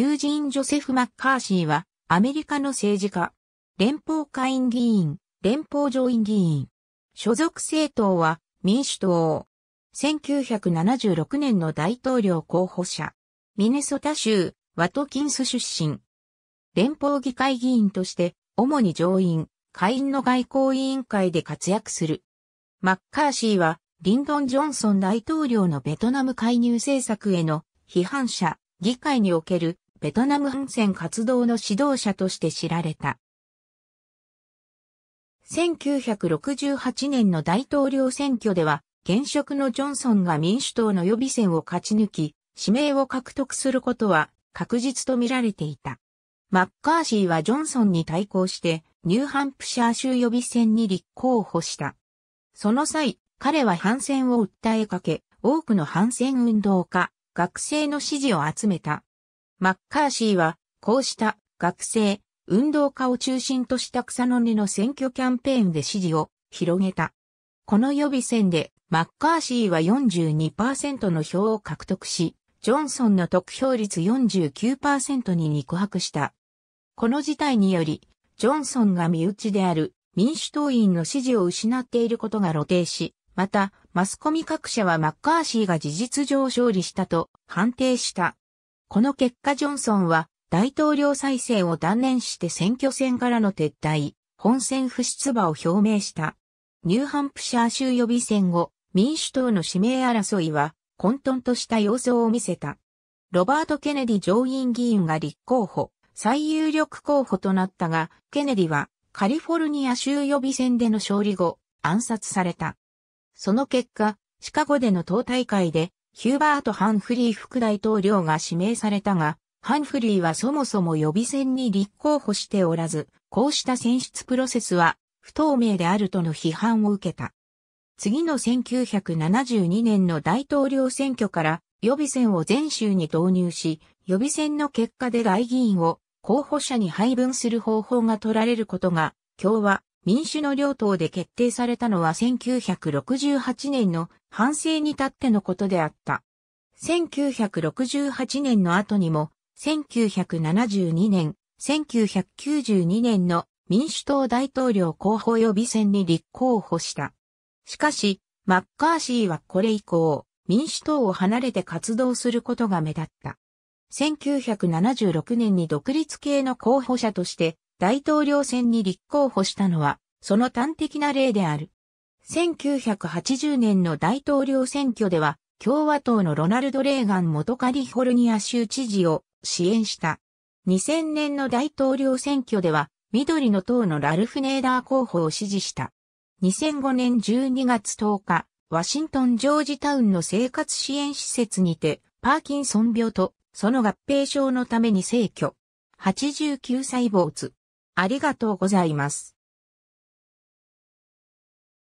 ユージーン・ジョセフ・マッカーシーは、アメリカの政治家、連邦下院議員、連邦上院議員。所属政党は、民主党。1976年の大統領候補者。ミネソタ州、ワトキンス出身。連邦議会議員として、主に上院、下院の外交委員会で活躍する。マッカーシーは、リンドン・ジョンソン大統領のベトナム介入政策への批判者、議会におけるベトナム反戦活動の指導者として知られた。1968年の大統領選挙では、現職のジョンソンが民主党の予備選を勝ち抜き、指名を獲得することは確実と見られていた。マッカーシーはジョンソンに対抗して、ニューハンプシャー州予備選に立候補した。その際、彼は反戦を訴えかけ、多くの反戦運動家、学生の支持を集めた。マッカーシーは、こうした学生、運動家を中心とした草の根の選挙キャンペーンで支持を広げた。この予備選で、マッカーシーは42%の票を獲得し、ジョンソンの得票率49%に肉薄した。この事態により、ジョンソンが身内である民主党員の支持を失っていることが露呈し、また、マスコミ各社はマッカーシーが事実上勝利したと判定した。この結果ジョンソンは大統領再選を断念して選挙戦からの撤退、本選不出馬を表明した。ニューハンプシャー州予備選後、民主党の指名争いは混沌とした様相を見せた。ロバート・ケネディ上院議員が立候補、最有力候補となったが、ケネディはカリフォルニア州予備選での勝利後、暗殺された。その結果、シカゴでの党大会でヒューバート・ハンフリー副大統領が指名されたが、ハンフリーはそもそも予備選に立候補しておらず、こうした選出プロセスは不透明であるとの批判を受けた。次の1972年の大統領選挙から予備選を全州に導入し、予備選の結果で大議員を候補者に配分する方法が取られることが、共和、民主の両党で決定されたのは1968年の反省に立ってのことであった。1968年の後にも、1972年、1992年の民主党大統領候補予備選に立候補した。しかし、マッカーシーはこれ以降、民主党を離れて活動することが目立った。1976年に独立系の候補者として大統領選に立候補したのは、その端的な例である。1980年の大統領選挙では、共和党のロナルド・レーガン元カリフォルニア州知事を支援した。2000年の大統領選挙では、緑の党のラルフ・ネーダー候補を支持した。2005年12月10日、ワシントン・ジョージタウンの生活支援施設にて、パーキンソン病とその合併症のために逝去。89歳坊主。ありがとうございます。